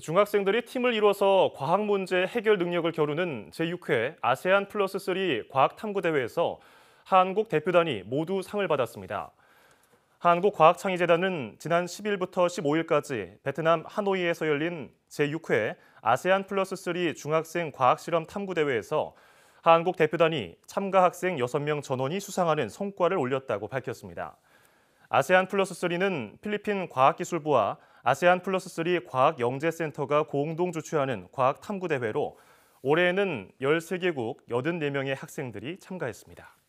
중학생들이 팀을 이뤄서 과학 문제 해결 능력을 겨루는 제6회 아세안 플러스 3 과학 탐구 대회에서 한국 대표단이 모두 상을 받았습니다. 한국과학창의재단은 지난 10일부터 15일까지 베트남 하노이에서 열린 제6회 아세안 플러스 3 중학생 과학실험 탐구 대회에서 한국 대표단이 참가 학생 6명 전원이 수상하는 성과를 올렸다고 밝혔습니다. 아세안 플러스 3는 필리핀 과학기술부와 아세안 플러스 3 과학 영재 센터가 공동 주최하는 과학 탐구 대회로 올해에는 13개국 84명의 학생들이 참가했습니다.